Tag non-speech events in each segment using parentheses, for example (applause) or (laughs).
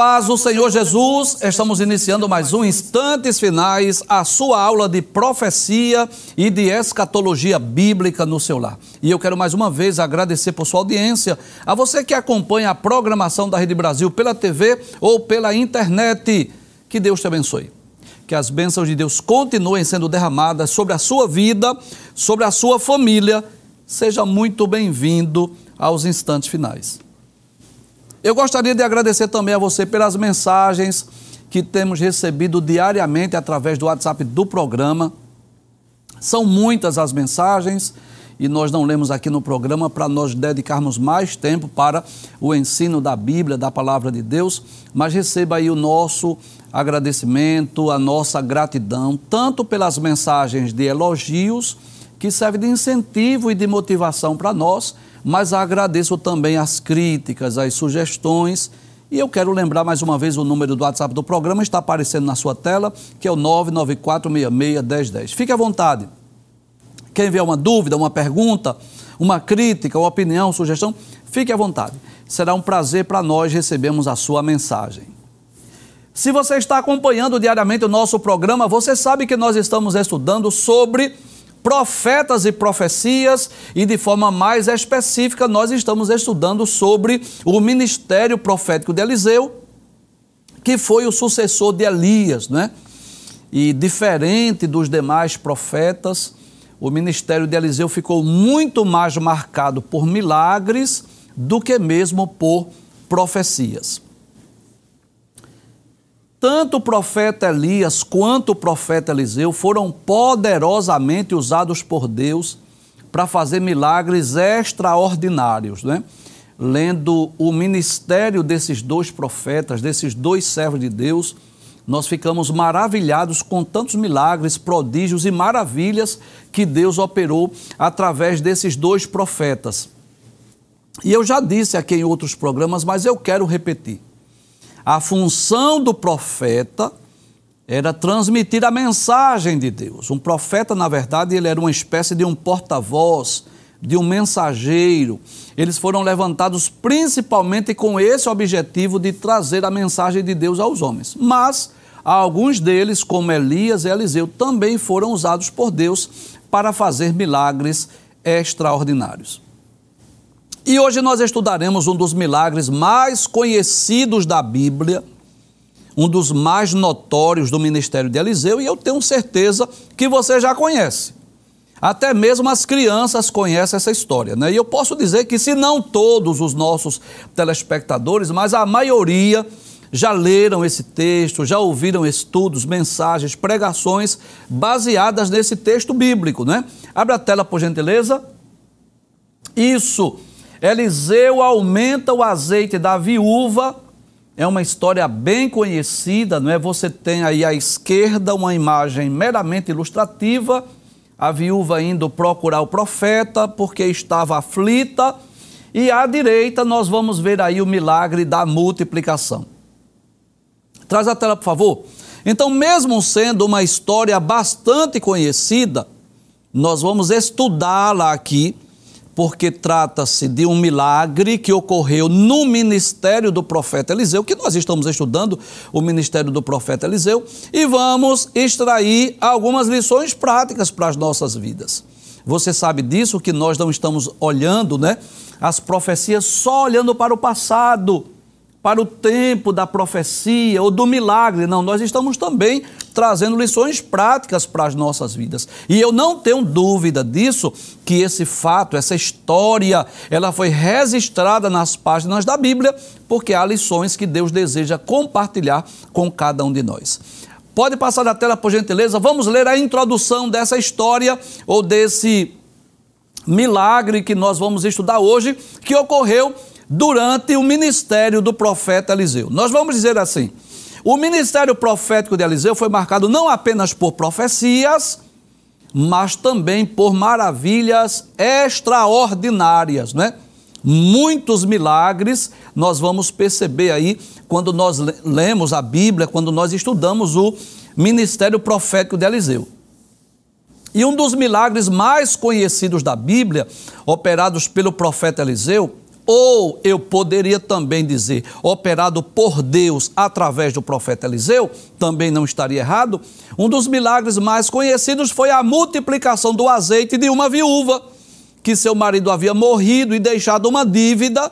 paz do Senhor Jesus, estamos iniciando mais um Instantes Finais, a sua aula de profecia e de escatologia bíblica no seu lar. E eu quero mais uma vez agradecer por sua audiência, a você que acompanha a programação da Rede Brasil pela TV ou pela internet. Que Deus te abençoe. Que as bênçãos de Deus continuem sendo derramadas sobre a sua vida, sobre a sua família. Seja muito bem-vindo aos instantes finais. Eu gostaria de agradecer também a você pelas mensagens que temos recebido diariamente através do WhatsApp do programa. São muitas as mensagens e nós não lemos aqui no programa para nós dedicarmos mais tempo para o ensino da Bíblia, da palavra de Deus, mas receba aí o nosso agradecimento, a nossa gratidão, tanto pelas mensagens de elogios, que servem de incentivo e de motivação para nós, mas agradeço também as críticas, as sugestões. E eu quero lembrar mais uma vez o número do WhatsApp do programa, está aparecendo na sua tela, que é o 994661010. Fique à vontade. Quem vier uma dúvida, uma pergunta, uma crítica, uma opinião, sugestão, fique à vontade. Será um prazer para nós recebermos a sua mensagem. Se você está acompanhando diariamente o nosso programa, você sabe que nós estamos estudando sobre profetas e profecias, e de forma mais específica, nós estamos estudando sobre o ministério profético de Eliseu, que foi o sucessor de Elias, né? E diferente dos demais profetas, o ministério de Eliseu ficou muito mais marcado por milagres do que mesmo por profecias. Tanto o profeta Elias quanto o profeta Eliseu foram poderosamente usados por Deus para fazer milagres extraordinários. Né? Lendo o ministério desses dois profetas, desses dois servos de Deus, nós ficamos maravilhados com tantos milagres, prodígios e maravilhas que Deus operou através desses dois profetas. E eu já disse aqui em outros programas, mas eu quero repetir. A função do profeta era transmitir a mensagem de Deus. Um profeta, na verdade, ele era uma espécie de um porta-voz, de um mensageiro. Eles foram levantados principalmente com esse objetivo de trazer a mensagem de Deus aos homens. Mas alguns deles, como Elias e Eliseu, também foram usados por Deus para fazer milagres extraordinários. E hoje nós estudaremos um dos milagres mais conhecidos da Bíblia, um dos mais notórios do ministério de Eliseu, e eu tenho certeza que você já conhece. Até mesmo as crianças conhecem essa história, né? E eu posso dizer que, se não todos os nossos telespectadores, mas a maioria já leram esse texto, já ouviram estudos, mensagens, pregações baseadas nesse texto bíblico, né? Abre a tela, por gentileza. Isso. Eliseu aumenta o azeite da viúva. É uma história bem conhecida, não é? Você tem aí à esquerda uma imagem meramente ilustrativa, a viúva indo procurar o profeta porque estava aflita, e à direita nós vamos ver aí o milagre da multiplicação. Traz a tela, por favor. Então, mesmo sendo uma história bastante conhecida, nós vamos estudá-la aqui porque trata-se de um milagre que ocorreu no ministério do profeta Eliseu, que nós estamos estudando o ministério do profeta Eliseu, e vamos extrair algumas lições práticas para as nossas vidas. Você sabe disso que nós não estamos olhando, né? As profecias só olhando para o passado para o tempo da profecia ou do milagre. Não, nós estamos também trazendo lições práticas para as nossas vidas. E eu não tenho dúvida disso, que esse fato, essa história, ela foi registrada nas páginas da Bíblia, porque há lições que Deus deseja compartilhar com cada um de nós. Pode passar da tela, por gentileza. Vamos ler a introdução dessa história ou desse milagre que nós vamos estudar hoje, que ocorreu durante o ministério do profeta Eliseu. Nós vamos dizer assim: o ministério profético de Eliseu foi marcado não apenas por profecias, mas também por maravilhas extraordinárias, né? Muitos milagres nós vamos perceber aí quando nós lemos a Bíblia, quando nós estudamos o ministério profético de Eliseu. E um dos milagres mais conhecidos da Bíblia, operados pelo profeta Eliseu, ou eu poderia também dizer, operado por Deus através do profeta Eliseu, também não estaria errado. Um dos milagres mais conhecidos foi a multiplicação do azeite de uma viúva, que seu marido havia morrido e deixado uma dívida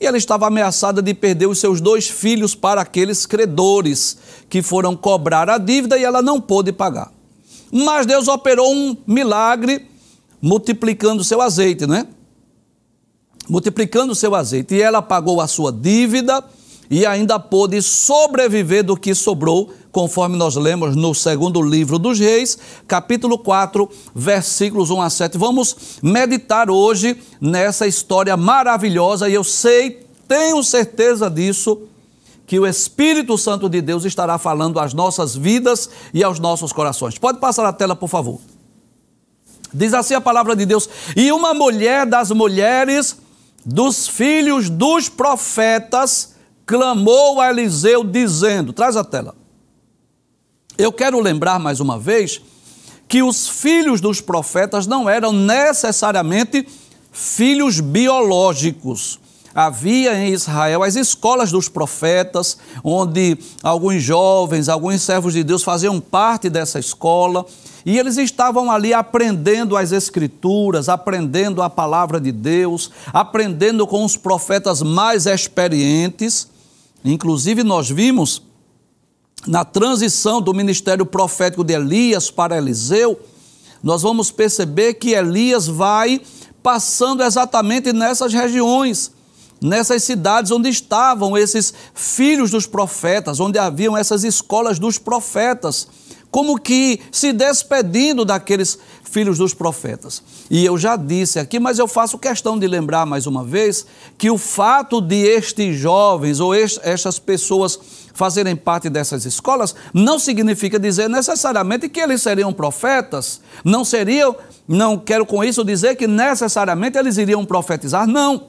e ela estava ameaçada de perder os seus dois filhos para aqueles credores que foram cobrar a dívida e ela não pôde pagar. Mas Deus operou um milagre multiplicando seu azeite, né? multiplicando o seu azeite. E ela pagou a sua dívida e ainda pôde sobreviver do que sobrou, conforme nós lemos no segundo livro dos Reis, capítulo 4, versículos 1 a 7. Vamos meditar hoje nessa história maravilhosa e eu sei, tenho certeza disso, que o Espírito Santo de Deus estará falando às nossas vidas e aos nossos corações. Pode passar a tela, por favor. Diz assim a palavra de Deus: E uma mulher das mulheres dos filhos dos profetas clamou a Eliseu, dizendo: traz a tela. Eu quero lembrar mais uma vez que os filhos dos profetas não eram necessariamente filhos biológicos. Havia em Israel as escolas dos profetas, onde alguns jovens, alguns servos de Deus faziam parte dessa escola e eles estavam ali aprendendo as Escrituras, aprendendo a palavra de Deus, aprendendo com os profetas mais experientes. Inclusive, nós vimos na transição do ministério profético de Elias para Eliseu, nós vamos perceber que Elias vai passando exatamente nessas regiões nessas cidades onde estavam esses filhos dos profetas, onde haviam essas escolas dos profetas como que se despedindo daqueles filhos dos profetas. E eu já disse aqui, mas eu faço questão de lembrar mais uma vez que o fato de estes jovens ou estas pessoas fazerem parte dessas escolas não significa dizer necessariamente que eles seriam profetas, não seriam, não quero com isso dizer que necessariamente eles iriam profetizar, não.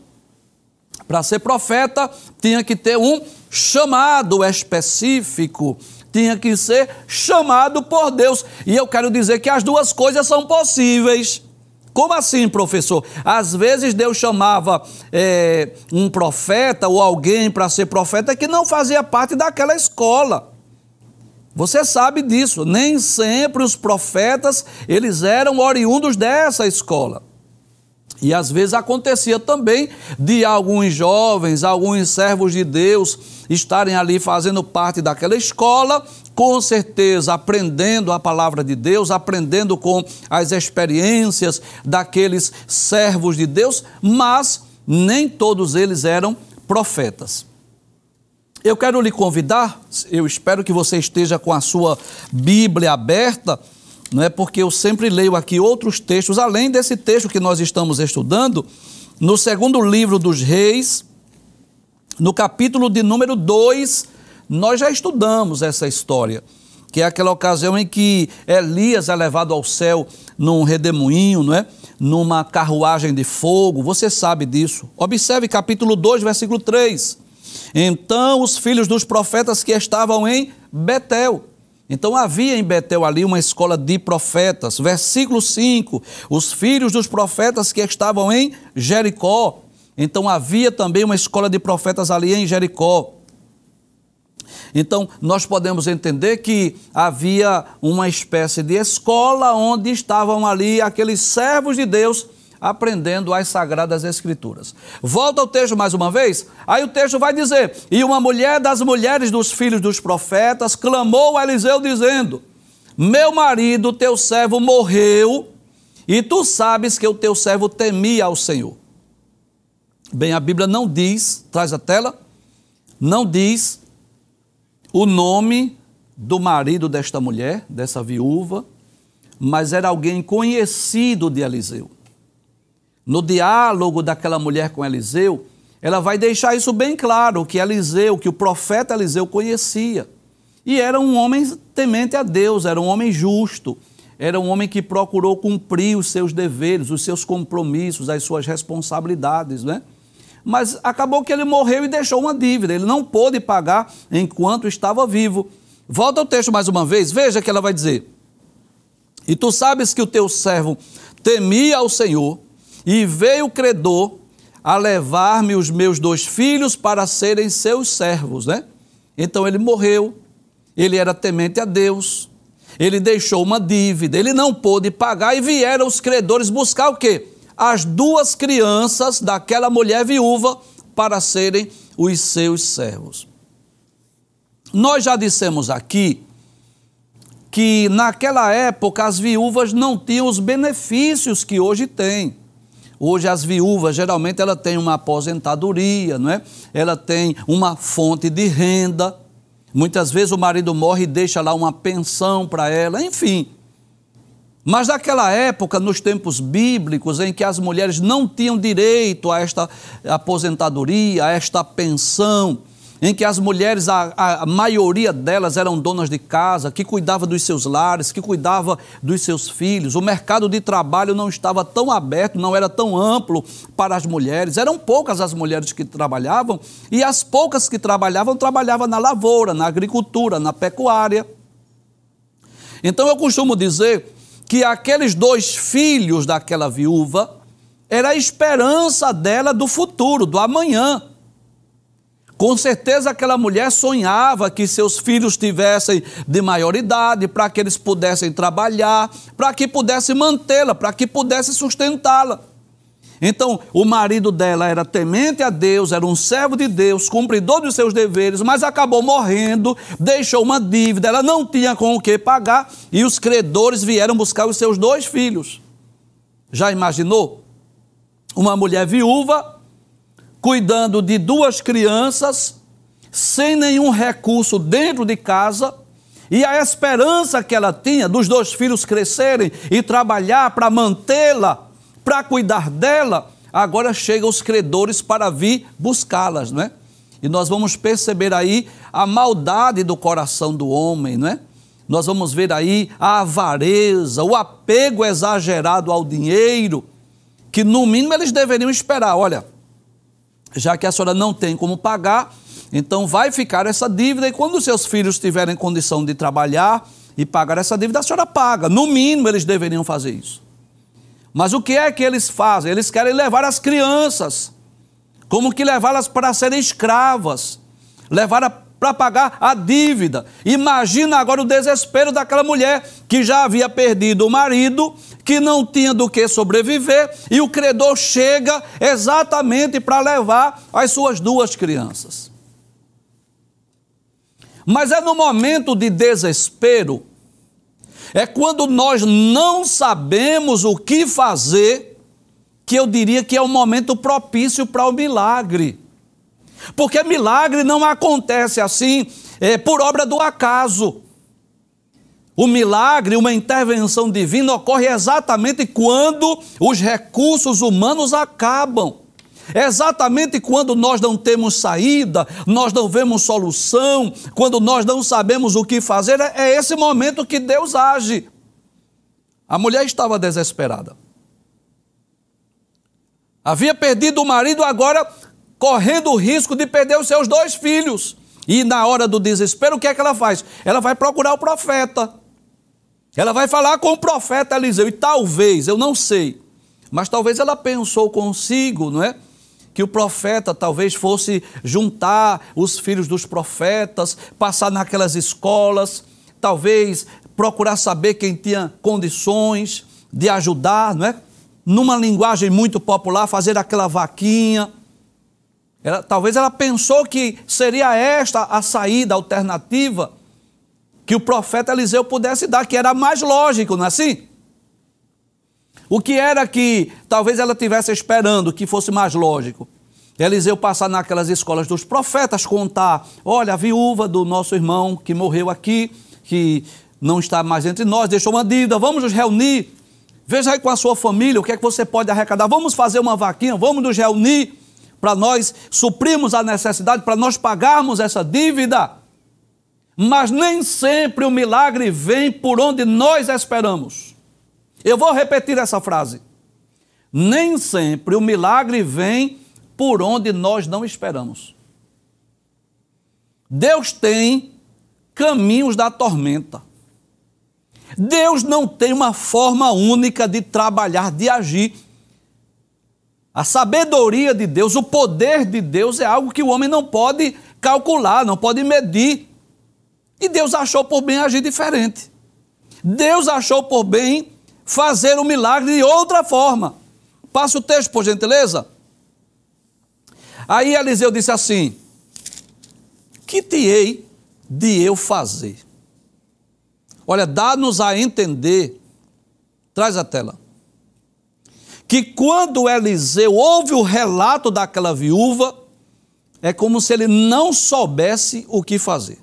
Para ser profeta, tinha que ter um chamado específico tinha que ser chamado por Deus. E eu quero dizer que as duas coisas são possíveis. Como assim, professor? Às vezes Deus chamava é, um profeta ou alguém para ser profeta que não fazia parte daquela escola. Você sabe disso. Nem sempre os profetas eles eram oriundos dessa escola. E às vezes acontecia também de alguns jovens, alguns servos de Deus estarem ali fazendo parte daquela escola, com certeza aprendendo a palavra de Deus, aprendendo com as experiências daqueles servos de Deus, mas nem todos eles eram profetas. Eu quero lhe convidar, eu espero que você esteja com a sua Bíblia aberta não é porque eu sempre leio aqui outros textos, além desse texto que nós estamos estudando, no segundo livro dos reis, no capítulo de número 2, nós já estudamos essa história, que é aquela ocasião em que Elias é levado ao céu num redemoinho, não é? numa carruagem de fogo, você sabe disso. Observe capítulo 2, versículo 3. Então os filhos dos profetas que estavam em Betel então havia em Betel ali uma escola de profetas. Versículo 5: os filhos dos profetas que estavam em Jericó. Então havia também uma escola de profetas ali em Jericó. Então, nós podemos entender que havia uma espécie de escola onde estavam ali aqueles servos de Deus aprendendo as sagradas escrituras. Volta ao texto mais uma vez. Aí o texto vai dizer: "E uma mulher das mulheres dos filhos dos profetas clamou a Eliseu dizendo: Meu marido, teu servo morreu, e tu sabes que o teu servo temia ao Senhor." Bem, a Bíblia não diz, traz a tela, não diz o nome do marido desta mulher, dessa viúva, mas era alguém conhecido de Eliseu no diálogo daquela mulher com Eliseu, ela vai deixar isso bem claro: que Eliseu, que o profeta Eliseu conhecia. E era um homem temente a Deus, era um homem justo, era um homem que procurou cumprir os seus deveres, os seus compromissos, as suas responsabilidades, né? Mas acabou que ele morreu e deixou uma dívida, ele não pôde pagar enquanto estava vivo. Volta ao texto mais uma vez, veja o que ela vai dizer: E tu sabes que o teu servo temia ao Senhor e veio o credor a levar-me os meus dois filhos para serem seus servos, né? Então ele morreu, ele era temente a Deus, ele deixou uma dívida, ele não pôde pagar e vieram os credores buscar o quê? As duas crianças daquela mulher viúva para serem os seus servos. Nós já dissemos aqui que naquela época as viúvas não tinham os benefícios que hoje têm. Hoje as viúvas, geralmente ela tem uma aposentadoria, não é? Ela tem uma fonte de renda. Muitas vezes o marido morre e deixa lá uma pensão para ela, enfim. Mas naquela época, nos tempos bíblicos, em que as mulheres não tinham direito a esta aposentadoria, a esta pensão, em que as mulheres, a, a maioria delas eram donas de casa, que cuidava dos seus lares, que cuidava dos seus filhos. O mercado de trabalho não estava tão aberto, não era tão amplo para as mulheres. Eram poucas as mulheres que trabalhavam e as poucas que trabalhavam trabalhavam na lavoura, na agricultura, na pecuária. Então eu costumo dizer que aqueles dois filhos daquela viúva era a esperança dela do futuro, do amanhã. Com certeza aquela mulher sonhava que seus filhos tivessem de maior idade, para que eles pudessem trabalhar, para que pudesse mantê-la, para que pudesse sustentá-la. Então, o marido dela era temente a Deus, era um servo de Deus, cumpridor dos seus deveres, mas acabou morrendo, deixou uma dívida, ela não tinha com o que pagar e os credores vieram buscar os seus dois filhos. Já imaginou? Uma mulher viúva cuidando de duas crianças, sem nenhum recurso dentro de casa, e a esperança que ela tinha dos dois filhos crescerem e trabalhar para mantê-la, para cuidar dela, agora chegam os credores para vir buscá-las, não é? E nós vamos perceber aí a maldade do coração do homem, não é? Nós vamos ver aí a avareza, o apego exagerado ao dinheiro, que no mínimo eles deveriam esperar. Olha, já que a senhora não tem como pagar, então vai ficar essa dívida e quando seus filhos tiverem condição de trabalhar e pagar essa dívida, a senhora paga. No mínimo, eles deveriam fazer isso. Mas o que é que eles fazem? Eles querem levar as crianças, como que levá-las para serem escravas, levar a para pagar a dívida. Imagina agora o desespero daquela mulher que já havia perdido o marido, que não tinha do que sobreviver, e o credor chega exatamente para levar as suas duas crianças. Mas é no momento de desespero, é quando nós não sabemos o que fazer, que eu diria que é o momento propício para o milagre. Porque milagre não acontece assim é, por obra do acaso. O milagre, uma intervenção divina, ocorre exatamente quando os recursos humanos acabam. Exatamente quando nós não temos saída, nós não vemos solução, quando nós não sabemos o que fazer, é, é esse momento que Deus age. A mulher estava desesperada. Havia perdido o marido, agora correndo o risco de perder os seus dois filhos. E na hora do desespero, o que é que ela faz? Ela vai procurar o profeta. Ela vai falar com o profeta Eliseu. E talvez, eu não sei, mas talvez ela pensou consigo, não é? que o profeta talvez fosse juntar os filhos dos profetas, passar naquelas escolas, talvez procurar saber quem tinha condições de ajudar, não é? Numa linguagem muito popular, fazer aquela vaquinha. Ela, talvez ela pensou que seria esta a saída a alternativa que o profeta Eliseu pudesse dar, que era mais lógico, não é assim? O que era que talvez ela tivesse esperando que fosse mais lógico? Eliseu passar naquelas escolas dos profetas, contar: olha, a viúva do nosso irmão que morreu aqui, que não está mais entre nós, deixou uma dívida, vamos nos reunir. Veja aí com a sua família o que é que você pode arrecadar. Vamos fazer uma vaquinha, vamos nos reunir para nós suprirmos a necessidade, para nós pagarmos essa dívida. Mas nem sempre o milagre vem por onde nós esperamos. Eu vou repetir essa frase. Nem sempre o milagre vem por onde nós não esperamos. Deus tem caminhos da tormenta. Deus não tem uma forma única de trabalhar, de agir. A sabedoria de Deus, o poder de Deus é algo que o homem não pode calcular, não pode medir. E Deus achou por bem agir diferente. Deus achou por bem fazer o milagre de outra forma. Passa o texto, por gentileza. Aí Eliseu disse assim: Que te hei de eu fazer? Olha, dá-nos a entender. Traz a tela que quando Eliseu ouve o relato daquela viúva, é como se ele não soubesse o que fazer.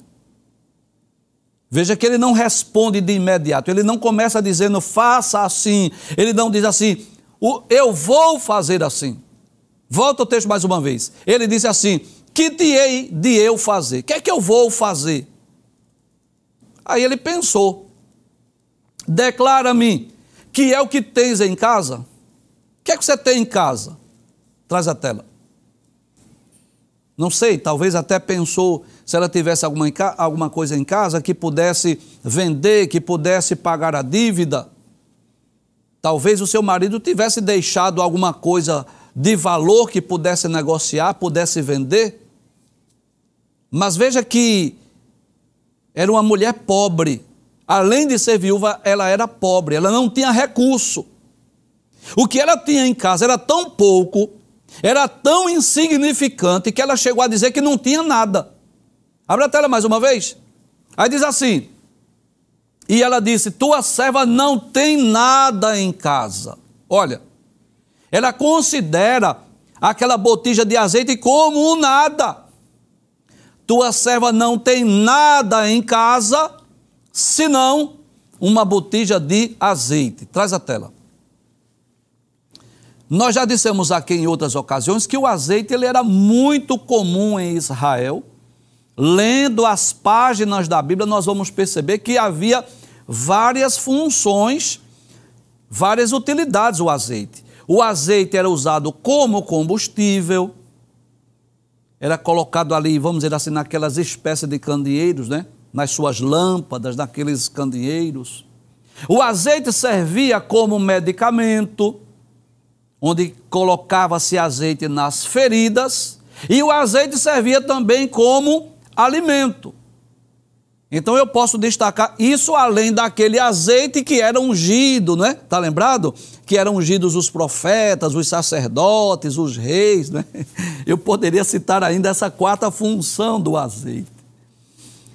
Veja que ele não responde de imediato, ele não começa dizendo faça assim, ele não diz assim, eu vou fazer assim. Volta o texto mais uma vez. Ele diz assim: que te hei de eu fazer? O que é que eu vou fazer? Aí ele pensou: declara-me que é o que tens em casa que é que você tem em casa? Traz a tela. Não sei, talvez até pensou se ela tivesse alguma, alguma coisa em casa que pudesse vender, que pudesse pagar a dívida. Talvez o seu marido tivesse deixado alguma coisa de valor que pudesse negociar, pudesse vender. Mas veja que era uma mulher pobre. Além de ser viúva, ela era pobre, ela não tinha recurso. O que ela tinha em casa era tão pouco, era tão insignificante, que ela chegou a dizer que não tinha nada. Abre a tela mais uma vez. Aí diz assim: E ela disse: Tua serva não tem nada em casa. Olha, ela considera aquela botija de azeite como um nada. Tua serva não tem nada em casa, senão uma botija de azeite. Traz a tela. Nós já dissemos aqui em outras ocasiões que o azeite ele era muito comum em Israel. Lendo as páginas da Bíblia, nós vamos perceber que havia várias funções, várias utilidades o azeite. O azeite era usado como combustível, era colocado ali, vamos dizer assim, naquelas espécies de candeeiros, né? nas suas lâmpadas, naqueles candeeiros. O azeite servia como medicamento onde colocava-se azeite nas feridas, e o azeite servia também como alimento. Então eu posso destacar isso além daquele azeite que era ungido, né? Tá lembrado? Que eram ungidos os profetas, os sacerdotes, os reis, né? (laughs) Eu poderia citar ainda essa quarta função do azeite.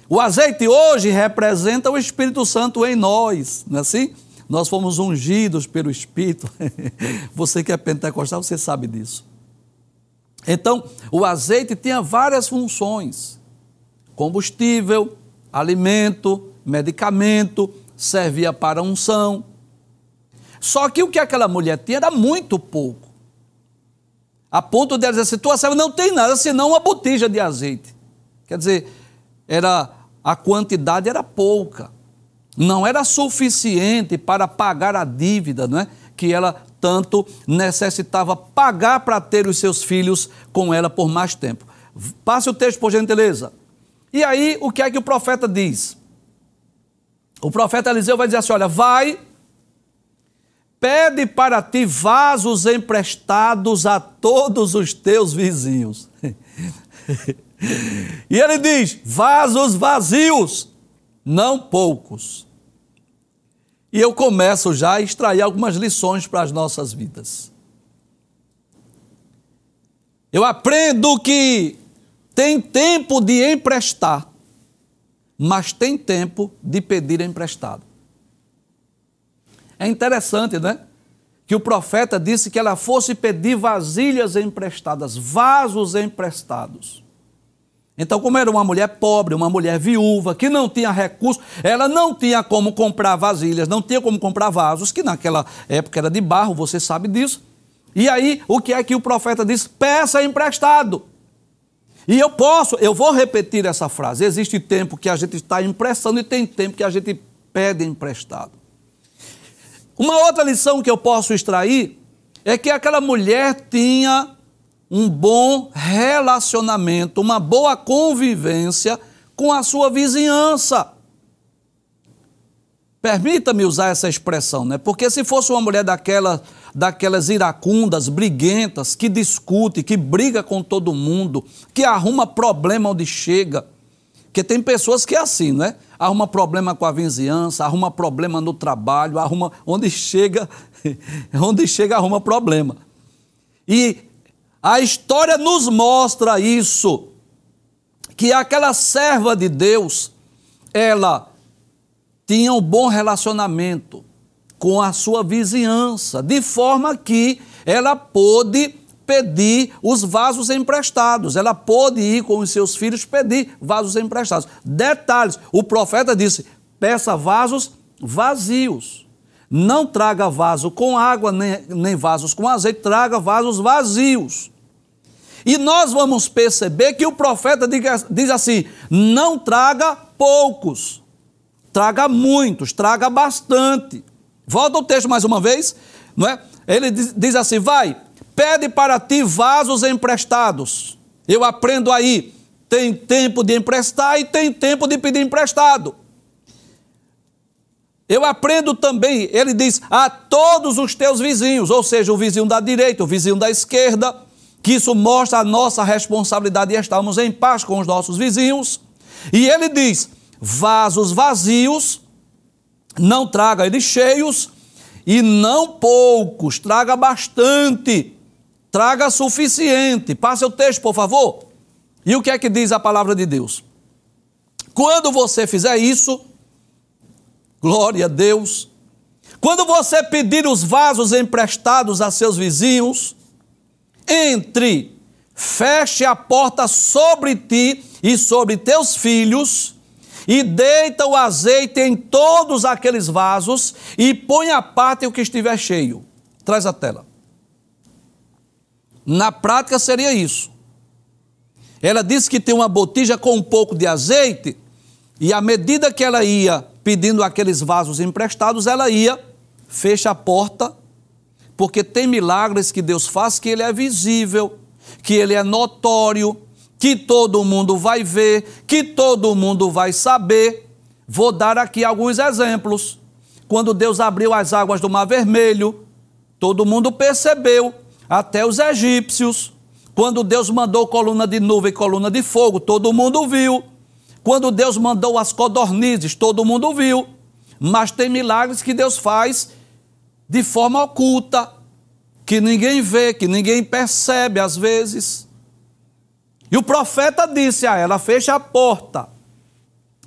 O azeite hoje representa o Espírito Santo em nós, não é assim? Nós fomos ungidos pelo Espírito. (laughs) Você que é pentecostal, você sabe disso. Então, o azeite tinha várias funções: combustível, alimento, medicamento, servia para unção. Só que o que aquela mulher tinha era muito pouco. A ponto de dizer assim: tua serva não tem nada senão uma botija de azeite. Quer dizer, era a quantidade era pouca não era suficiente para pagar a dívida não é? que ela tanto necessitava pagar para ter os seus filhos com ela por mais tempo. Passe o texto, por gentileza. E aí, o que é que o profeta diz? O profeta Eliseu vai dizer assim: olha, vai, pede para ti vasos emprestados a todos os teus vizinhos. (laughs) e ele diz: vasos vazios não poucos. E eu começo já a extrair algumas lições para as nossas vidas. Eu aprendo que tem tempo de emprestar, mas tem tempo de pedir emprestado. É interessante, né? Que o profeta disse que ela fosse pedir vasilhas emprestadas, vasos emprestados. Então, como era uma mulher pobre, uma mulher viúva, que não tinha recursos, ela não tinha como comprar vasilhas, não tinha como comprar vasos, que naquela época era de barro, você sabe disso. E aí, o que é que o profeta diz? Peça emprestado. E eu posso, eu vou repetir essa frase. Existe tempo que a gente está emprestando e tem tempo que a gente pede emprestado. Uma outra lição que eu posso extrair é que aquela mulher tinha um bom relacionamento, uma boa convivência com a sua vizinhança. Permita-me usar essa expressão, né? Porque se fosse uma mulher daquela, daquelas iracundas, briguentas, que discute, que briga com todo mundo, que arruma problema onde chega, porque tem pessoas que é assim, né? Arruma problema com a vizinhança, arruma problema no trabalho, arruma onde chega, (laughs) onde chega arruma problema. E a história nos mostra isso, que aquela serva de Deus, ela tinha um bom relacionamento com a sua vizinhança, de forma que ela pôde pedir os vasos emprestados. Ela pôde ir com os seus filhos pedir vasos emprestados. Detalhes: o profeta disse: peça vasos vazios. Não traga vaso com água, nem, nem vasos com azeite, traga vasos vazios. E nós vamos perceber que o profeta diz assim: não traga poucos, traga muitos, traga bastante. Volta o texto mais uma vez, não é? Ele diz assim: vai, pede para ti vasos emprestados. Eu aprendo aí, tem tempo de emprestar e tem tempo de pedir emprestado. Eu aprendo também, ele diz, a todos os teus vizinhos, ou seja, o vizinho da direita, o vizinho da esquerda, que isso mostra a nossa responsabilidade de estarmos em paz com os nossos vizinhos. E ele diz: vasos vazios, não traga eles cheios, e não poucos, traga bastante, traga suficiente. Passa o texto, por favor. E o que é que diz a palavra de Deus? Quando você fizer isso, glória a Deus. Quando você pedir os vasos emprestados a seus vizinhos, entre, feche a porta sobre ti e sobre teus filhos, e deita o azeite em todos aqueles vasos, e põe à parte o que estiver cheio. Traz a tela. Na prática seria isso. Ela disse que tem uma botija com um pouco de azeite, e à medida que ela ia pedindo aqueles vasos emprestados, ela ia, fecha a porta, porque tem milagres que Deus faz que ele é visível, que ele é notório, que todo mundo vai ver, que todo mundo vai saber. Vou dar aqui alguns exemplos. Quando Deus abriu as águas do Mar Vermelho, todo mundo percebeu, até os egípcios. Quando Deus mandou coluna de nuvem e coluna de fogo, todo mundo viu. Quando Deus mandou as codornizes, todo mundo viu. Mas tem milagres que Deus faz de forma oculta, que ninguém vê, que ninguém percebe às vezes. E o profeta disse a ela: fecha a porta,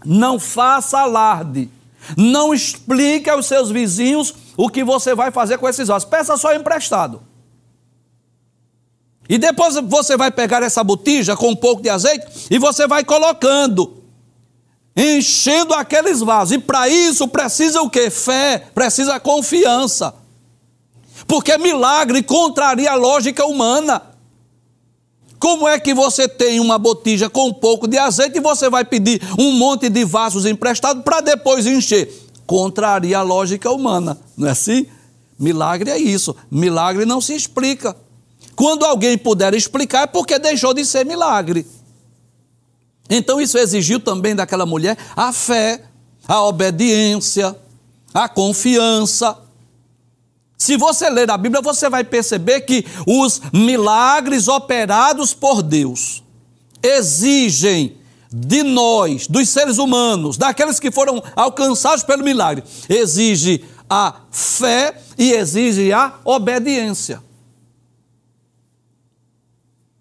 não faça alarde, não explique aos seus vizinhos o que você vai fazer com esses ossos, peça só emprestado. E depois você vai pegar essa botija com um pouco de azeite e você vai colocando enchendo aqueles vasos. E para isso precisa o quê? Fé, precisa confiança. Porque milagre contraria a lógica humana. Como é que você tem uma botija com um pouco de azeite e você vai pedir um monte de vasos emprestados para depois encher? Contraria a lógica humana, não é assim? Milagre é isso. Milagre não se explica. Quando alguém puder explicar, é porque deixou de ser milagre. Então isso exigiu também daquela mulher a fé, a obediência, a confiança. Se você ler a Bíblia, você vai perceber que os milagres operados por Deus exigem de nós, dos seres humanos, daqueles que foram alcançados pelo milagre, exige a fé e exige a obediência.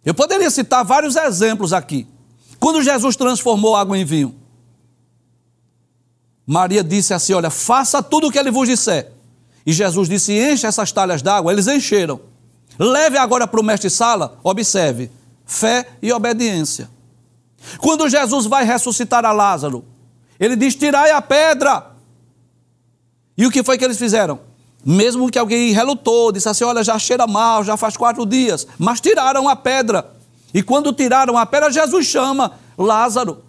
Eu poderia citar vários exemplos aqui. Quando Jesus transformou água em vinho, Maria disse assim: Olha, faça tudo o que ele vos disser. E Jesus disse: Enche essas talhas d'água. Eles encheram. Leve agora para o mestre Sala, observe, fé e obediência. Quando Jesus vai ressuscitar a Lázaro, ele diz: Tirai a pedra. E o que foi que eles fizeram? Mesmo que alguém relutou, disse assim: Olha, já cheira mal, já faz quatro dias, mas tiraram a pedra. E quando tiraram a pedra, Jesus chama Lázaro.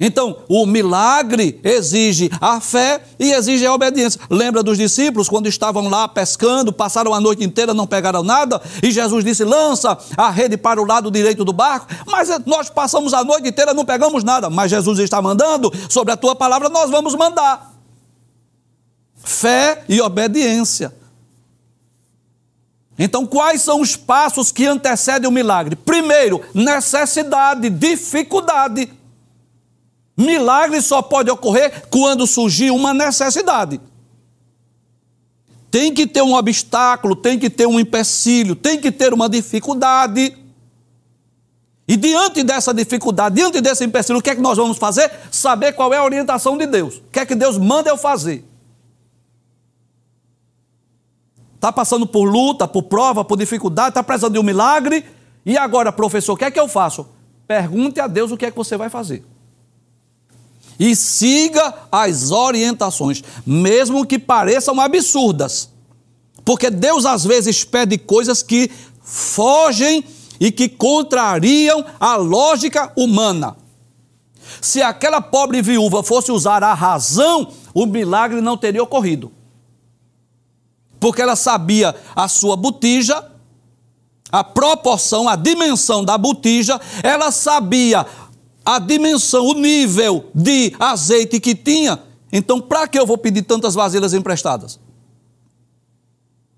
Então, o milagre exige a fé e exige a obediência. Lembra dos discípulos quando estavam lá pescando, passaram a noite inteira, não pegaram nada, e Jesus disse: lança a rede para o lado direito do barco, mas eh, nós passamos a noite inteira, não pegamos nada, mas Jesus está mandando, sobre a tua palavra nós vamos mandar. Fé e obediência. Então, quais são os passos que antecedem o milagre? Primeiro, necessidade, dificuldade. Milagre só pode ocorrer quando surgir uma necessidade. Tem que ter um obstáculo, tem que ter um empecilho, tem que ter uma dificuldade. E diante dessa dificuldade, diante desse empecilho, o que é que nós vamos fazer? Saber qual é a orientação de Deus. O que é que Deus manda eu fazer? está passando por luta, por prova, por dificuldade, está precisando de um milagre. E agora, professor, o que é que eu faço? Pergunte a Deus o que é que você vai fazer. E siga as orientações, mesmo que pareçam absurdas. Porque Deus às vezes pede coisas que fogem e que contrariam a lógica humana. Se aquela pobre viúva fosse usar a razão, o milagre não teria ocorrido porque ela sabia a sua botija, a proporção, a dimensão da botija, ela sabia a dimensão, o nível de azeite que tinha. Então, para que eu vou pedir tantas vasilhas emprestadas?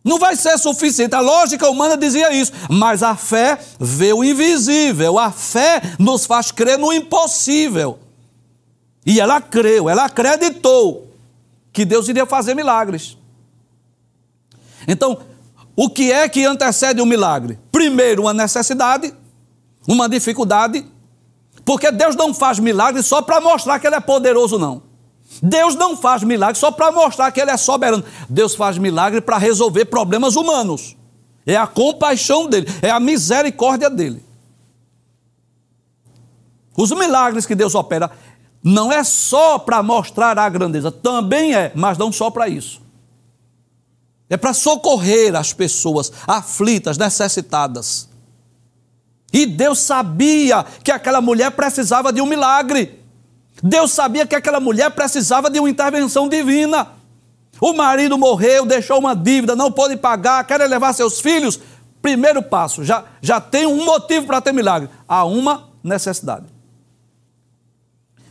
Não vai ser suficiente. A lógica humana dizia isso. Mas a fé vê o invisível. A fé nos faz crer no impossível. E ela creu, ela acreditou que Deus iria fazer milagres. Então, o que é que antecede o milagre? Primeiro, uma necessidade, uma dificuldade, porque Deus não faz milagre só para mostrar que Ele é poderoso, não. Deus não faz milagre só para mostrar que Ele é soberano. Deus faz milagre para resolver problemas humanos. É a compaixão dele, é a misericórdia dele. Os milagres que Deus opera não é só para mostrar a grandeza, também é, mas não só para isso. É para socorrer as pessoas aflitas, necessitadas. E Deus sabia que aquela mulher precisava de um milagre. Deus sabia que aquela mulher precisava de uma intervenção divina. O marido morreu, deixou uma dívida, não pôde pagar, quer levar seus filhos. Primeiro passo, já, já tem um motivo para ter milagre. Há uma necessidade.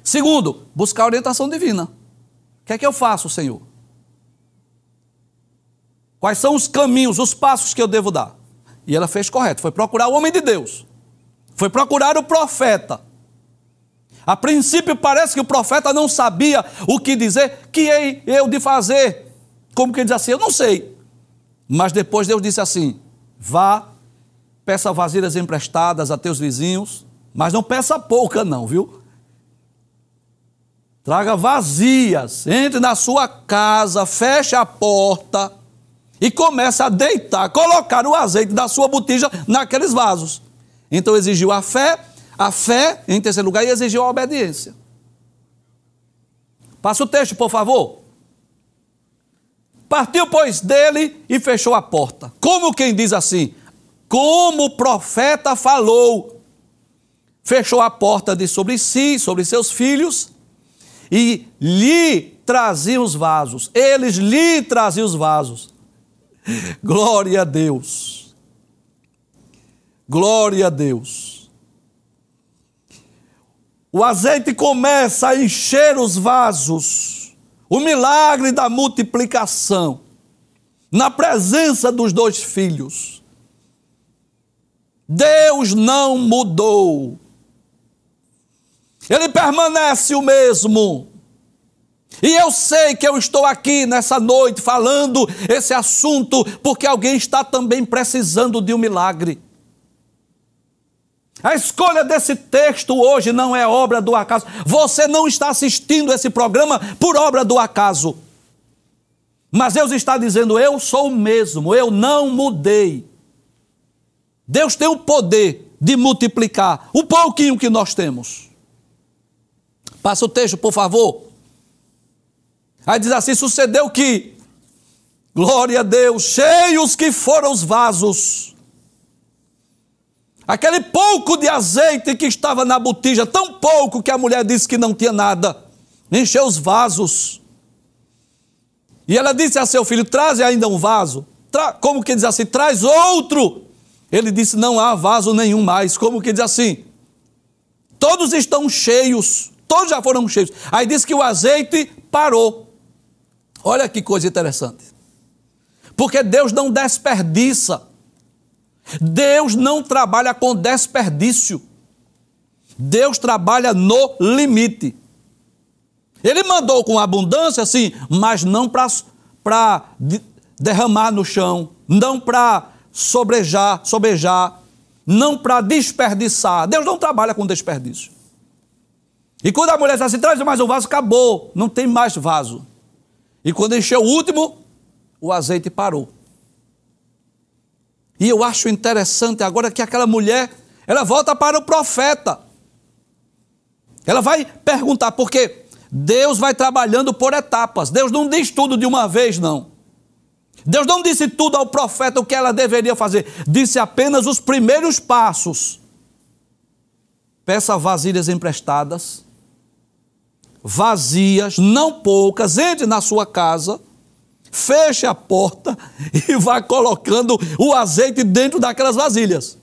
Segundo, buscar orientação divina. O que é que eu faço, Senhor? Quais são os caminhos, os passos que eu devo dar? E ela fez correto, foi procurar o homem de Deus. Foi procurar o profeta. A princípio parece que o profeta não sabia o que dizer, que hei eu de fazer. Como que ele diz assim, eu não sei. Mas depois Deus disse assim: vá, peça vasilhas emprestadas a teus vizinhos, mas não peça pouca, não, viu? Traga vazias, entre na sua casa, feche a porta e começa a deitar, colocar o azeite da sua botija naqueles vasos. Então exigiu a fé, a fé, em terceiro lugar, e exigiu a obediência. Passa o texto, por favor. Partiu, pois, dele e fechou a porta. Como quem diz assim? Como o profeta falou. Fechou a porta de sobre si, sobre seus filhos, e lhe trazia os vasos. Eles lhe traziam os vasos (laughs) Glória a Deus. Glória a Deus. O azeite começa a encher os vasos. O milagre da multiplicação. Na presença dos dois filhos. Deus não mudou. Ele permanece o mesmo. E eu sei que eu estou aqui nessa noite falando esse assunto porque alguém está também precisando de um milagre. A escolha desse texto hoje não é obra do acaso. Você não está assistindo esse programa por obra do acaso. Mas Deus está dizendo: Eu sou o mesmo, eu não mudei. Deus tem o poder de multiplicar o pouquinho que nós temos. Passa o texto, por favor. Aí diz assim: sucedeu que, glória a Deus, cheios que foram os vasos, aquele pouco de azeite que estava na botija, tão pouco que a mulher disse que não tinha nada, encheu os vasos. E ela disse a seu filho: traze ainda um vaso. Tra como que diz assim? Traz outro. Ele disse: não há vaso nenhum mais. Como que diz assim? Todos estão cheios, todos já foram cheios. Aí diz que o azeite parou. Olha que coisa interessante. Porque Deus não desperdiça. Deus não trabalha com desperdício. Deus trabalha no limite. Ele mandou com abundância, sim, mas não para derramar no chão, não para sobrejar, sobejar, não para desperdiçar. Deus não trabalha com desperdício. E quando a mulher está assim, traz mais um vaso, acabou, não tem mais vaso. E quando encheu o último, o azeite parou. E eu acho interessante agora que aquela mulher, ela volta para o profeta. Ela vai perguntar, porque Deus vai trabalhando por etapas. Deus não diz tudo de uma vez, não. Deus não disse tudo ao profeta o que ela deveria fazer, disse apenas os primeiros passos. Peça vasilhas emprestadas, vazias, não poucas, entre na sua casa, feche a porta (laughs) e vá colocando o azeite dentro daquelas vasilhas.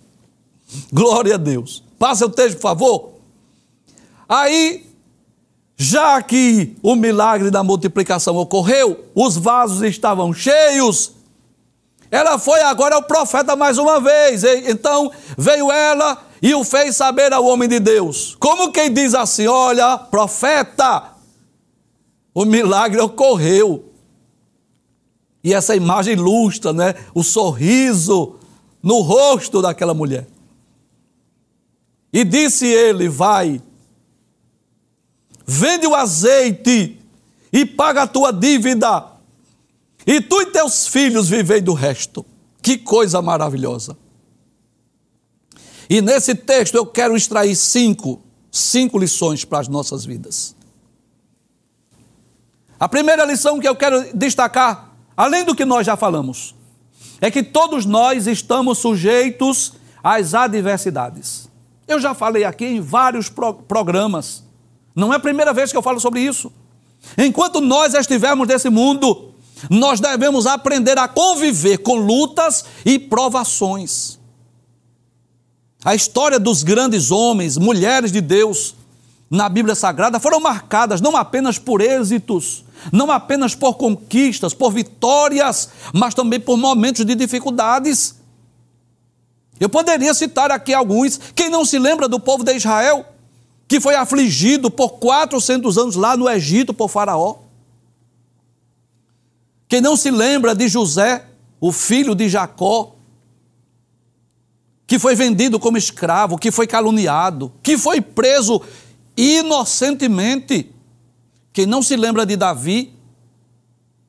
Glória a Deus. Passa o texto, por favor. Aí, já que o milagre da multiplicação ocorreu, os vasos estavam cheios ela foi agora ao é profeta mais uma vez. Então veio ela e o fez saber ao homem de Deus. Como quem diz assim: Olha, profeta, o milagre ocorreu. E essa imagem ilustra, né? O sorriso no rosto daquela mulher. E disse ele: Vai, vende o azeite e paga a tua dívida e tu e teus filhos vivei do resto. Que coisa maravilhosa. E nesse texto eu quero extrair cinco, cinco lições para as nossas vidas. A primeira lição que eu quero destacar, além do que nós já falamos, é que todos nós estamos sujeitos às adversidades. Eu já falei aqui em vários pro programas. Não é a primeira vez que eu falo sobre isso. Enquanto nós estivermos nesse mundo, nós devemos aprender a conviver com lutas e provações. A história dos grandes homens, mulheres de Deus na Bíblia Sagrada foram marcadas não apenas por êxitos, não apenas por conquistas, por vitórias, mas também por momentos de dificuldades. Eu poderia citar aqui alguns. Quem não se lembra do povo de Israel, que foi afligido por 400 anos lá no Egito por Faraó? Quem não se lembra de José, o filho de Jacó, que foi vendido como escravo, que foi caluniado, que foi preso inocentemente. Quem não se lembra de Davi,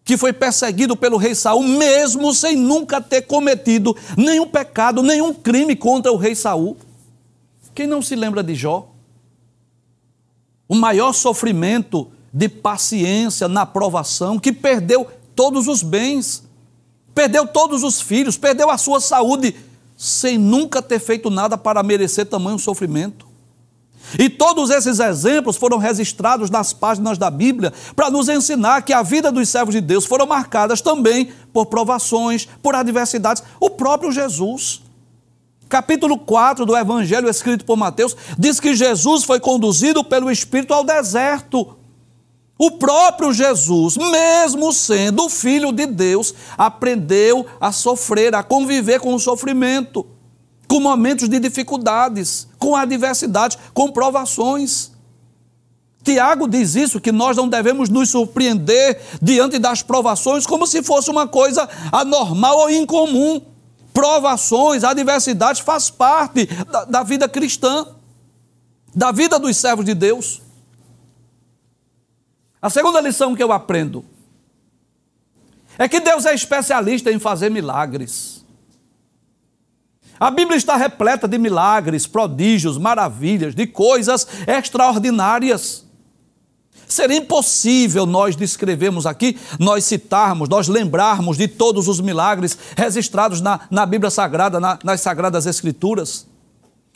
que foi perseguido pelo rei Saul, mesmo sem nunca ter cometido nenhum pecado, nenhum crime contra o rei Saul. Quem não se lembra de Jó? O maior sofrimento de paciência na provação, que perdeu todos os bens, perdeu todos os filhos, perdeu a sua saúde, sem nunca ter feito nada para merecer tamanho sofrimento. E todos esses exemplos foram registrados nas páginas da Bíblia para nos ensinar que a vida dos servos de Deus foram marcadas também por provações, por adversidades. O próprio Jesus, capítulo 4 do Evangelho escrito por Mateus, diz que Jesus foi conduzido pelo Espírito ao deserto o próprio Jesus, mesmo sendo filho de Deus, aprendeu a sofrer, a conviver com o sofrimento, com momentos de dificuldades, com adversidade, com provações. Tiago diz isso, que nós não devemos nos surpreender diante das provações como se fosse uma coisa anormal ou incomum. Provações, adversidade faz parte da, da vida cristã, da vida dos servos de Deus. A segunda lição que eu aprendo é que Deus é especialista em fazer milagres. A Bíblia está repleta de milagres, prodígios, maravilhas, de coisas extraordinárias. Seria impossível nós descrevermos aqui, nós citarmos, nós lembrarmos de todos os milagres registrados na, na Bíblia Sagrada, na, nas Sagradas Escrituras.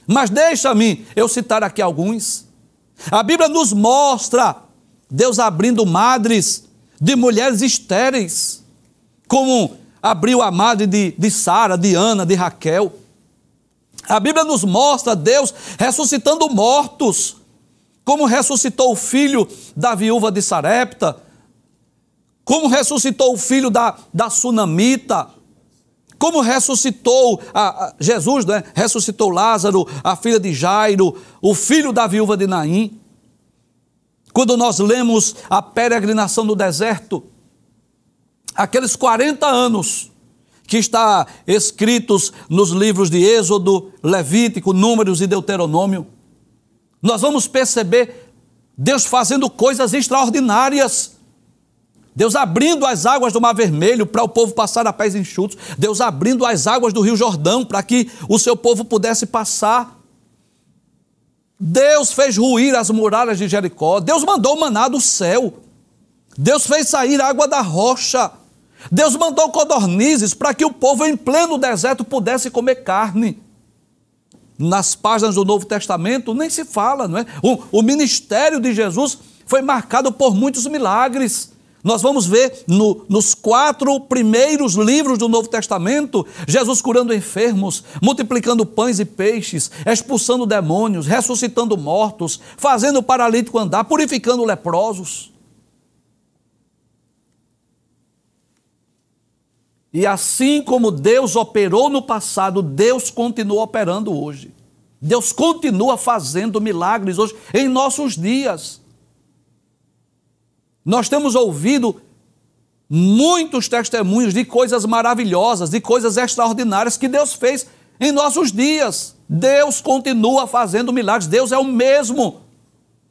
Mas deixa-me eu citar aqui alguns. A Bíblia nos mostra Deus abrindo madres de mulheres estéreis, como abriu a madre de, de Sara, de Ana, de Raquel. A Bíblia nos mostra Deus ressuscitando mortos, como ressuscitou o filho da viúva de Sarepta, como ressuscitou o filho da, da sunamita, como ressuscitou a, a, Jesus, né? ressuscitou Lázaro, a filha de Jairo, o filho da viúva de Naim. Quando nós lemos a peregrinação do deserto, aqueles 40 anos que está escritos nos livros de Êxodo, Levítico, Números e Deuteronômio, nós vamos perceber Deus fazendo coisas extraordinárias. Deus abrindo as águas do Mar Vermelho para o povo passar a pés enxutos. Deus abrindo as águas do Rio Jordão para que o seu povo pudesse passar. Deus fez ruir as muralhas de Jericó. Deus mandou maná do céu. Deus fez sair água da rocha. Deus mandou codornizes para que o povo em pleno deserto pudesse comer carne. Nas páginas do Novo Testamento nem se fala, não é? O, o ministério de Jesus foi marcado por muitos milagres. Nós vamos ver no, nos quatro primeiros livros do Novo Testamento Jesus curando enfermos, multiplicando pães e peixes, expulsando demônios, ressuscitando mortos, fazendo o paralítico andar, purificando leprosos. E assim como Deus operou no passado, Deus continua operando hoje. Deus continua fazendo milagres hoje em nossos dias. Nós temos ouvido muitos testemunhos de coisas maravilhosas, de coisas extraordinárias que Deus fez em nossos dias. Deus continua fazendo milagres, Deus é o mesmo.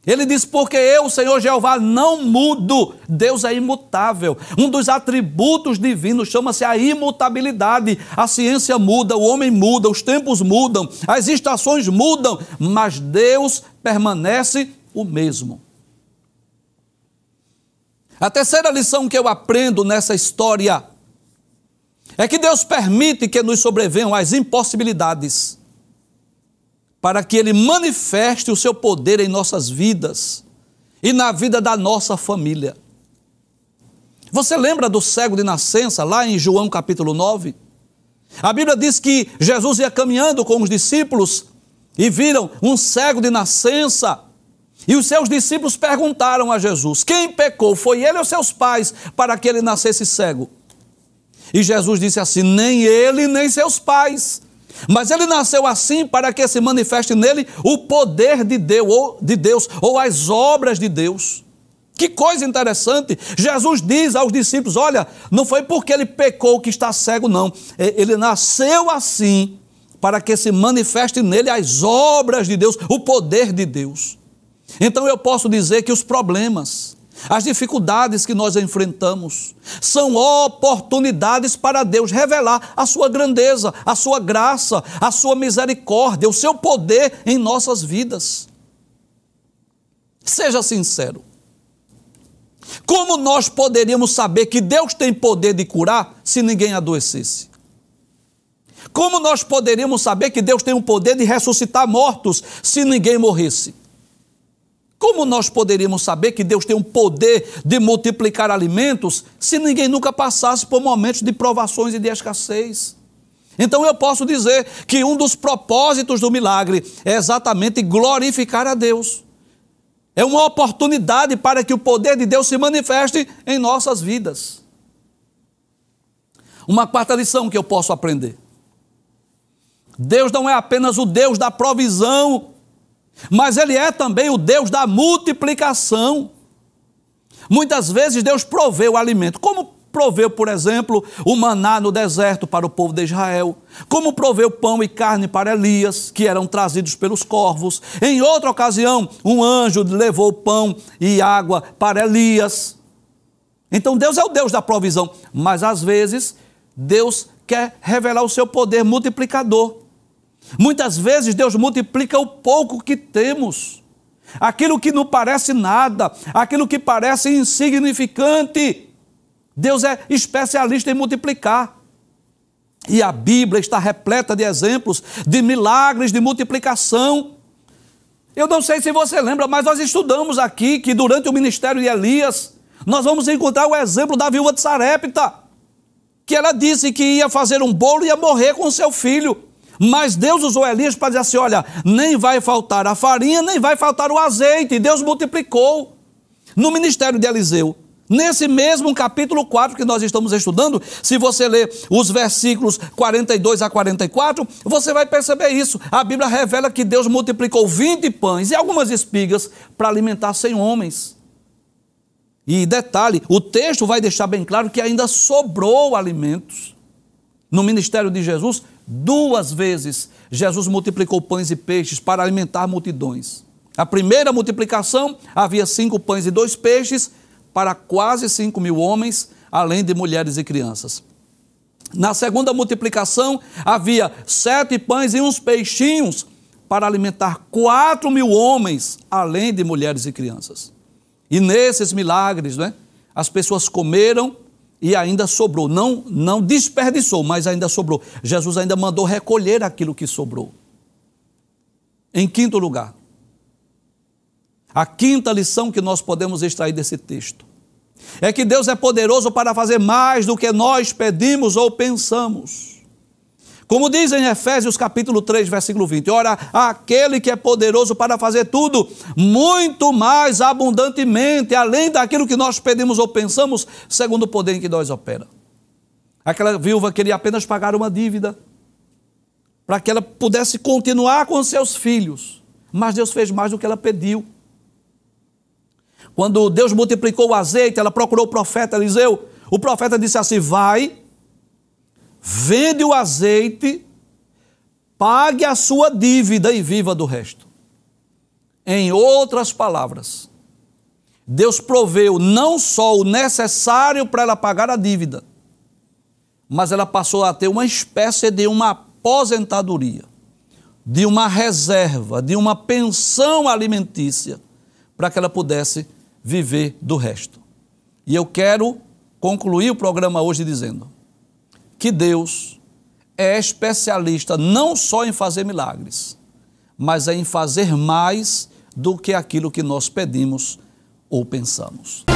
Ele diz: Porque eu, Senhor Jeová, não mudo. Deus é imutável. Um dos atributos divinos chama-se a imutabilidade. A ciência muda, o homem muda, os tempos mudam, as estações mudam, mas Deus permanece o mesmo. A terceira lição que eu aprendo nessa história é que Deus permite que nos sobrevenham as impossibilidades para que Ele manifeste o seu poder em nossas vidas e na vida da nossa família. Você lembra do cego de nascença, lá em João capítulo 9? A Bíblia diz que Jesus ia caminhando com os discípulos e viram um cego de nascença e os seus discípulos perguntaram a Jesus: Quem pecou? Foi ele ou seus pais para que ele nascesse cego? E Jesus disse assim: Nem ele, nem seus pais. Mas ele nasceu assim para que se manifeste nele o poder de Deus, ou, de Deus, ou as obras de Deus. Que coisa interessante! Jesus diz aos discípulos: Olha, não foi porque ele pecou que está cego, não. É, ele nasceu assim para que se manifeste nele as obras de Deus, o poder de Deus. Então eu posso dizer que os problemas, as dificuldades que nós enfrentamos são oportunidades para Deus revelar a sua grandeza, a sua graça, a sua misericórdia, o seu poder em nossas vidas. Seja sincero. Como nós poderíamos saber que Deus tem poder de curar se ninguém adoecesse? Como nós poderíamos saber que Deus tem o poder de ressuscitar mortos se ninguém morresse? Como nós poderíamos saber que Deus tem um poder de multiplicar alimentos se ninguém nunca passasse por momentos de provações e de escassez? Então eu posso dizer que um dos propósitos do milagre é exatamente glorificar a Deus. É uma oportunidade para que o poder de Deus se manifeste em nossas vidas. Uma quarta lição que eu posso aprender. Deus não é apenas o Deus da provisão mas Ele é também o Deus da multiplicação. Muitas vezes Deus proveu o alimento, como proveu, por exemplo, o maná no deserto para o povo de Israel, como proveu pão e carne para Elias, que eram trazidos pelos corvos. Em outra ocasião, um anjo levou pão e água para Elias. Então Deus é o Deus da provisão, mas às vezes Deus quer revelar o seu poder multiplicador. Muitas vezes Deus multiplica o pouco que temos, aquilo que não parece nada, aquilo que parece insignificante. Deus é especialista em multiplicar. E a Bíblia está repleta de exemplos de milagres de multiplicação. Eu não sei se você lembra, mas nós estudamos aqui que durante o ministério de Elias, nós vamos encontrar o exemplo da viúva de Sarepta, que ela disse que ia fazer um bolo e ia morrer com seu filho. Mas Deus usou Elias para dizer assim: olha, nem vai faltar a farinha, nem vai faltar o azeite. Deus multiplicou. No ministério de Eliseu, Nesse mesmo capítulo 4 que nós estamos estudando, se você ler os versículos 42 a 44, você vai perceber isso. A Bíblia revela que Deus multiplicou 20 pães e algumas espigas para alimentar 100 homens. E detalhe, o texto vai deixar bem claro que ainda sobrou alimentos. No ministério de Jesus, Duas vezes Jesus multiplicou pães e peixes para alimentar multidões. A primeira multiplicação havia cinco pães e dois peixes para quase cinco mil homens, além de mulheres e crianças. Na segunda multiplicação havia sete pães e uns peixinhos para alimentar quatro mil homens, além de mulheres e crianças. E nesses milagres, né, as pessoas comeram e ainda sobrou. Não, não desperdiçou, mas ainda sobrou. Jesus ainda mandou recolher aquilo que sobrou. Em quinto lugar, a quinta lição que nós podemos extrair desse texto é que Deus é poderoso para fazer mais do que nós pedimos ou pensamos. Como diz em Efésios capítulo 3, versículo 20, ora, aquele que é poderoso para fazer tudo, muito mais abundantemente, além daquilo que nós pedimos ou pensamos, segundo o poder em que nós opera. Aquela viúva queria apenas pagar uma dívida, para que ela pudesse continuar com seus filhos, mas Deus fez mais do que ela pediu. Quando Deus multiplicou o azeite, ela procurou o profeta Eliseu, o profeta disse assim: vai vende o azeite, pague a sua dívida e viva do resto. Em outras palavras, Deus proveu não só o necessário para ela pagar a dívida, mas ela passou a ter uma espécie de uma aposentadoria, de uma reserva, de uma pensão alimentícia, para que ela pudesse viver do resto. E eu quero concluir o programa hoje dizendo: que Deus é especialista não só em fazer milagres, mas é em fazer mais do que aquilo que nós pedimos ou pensamos.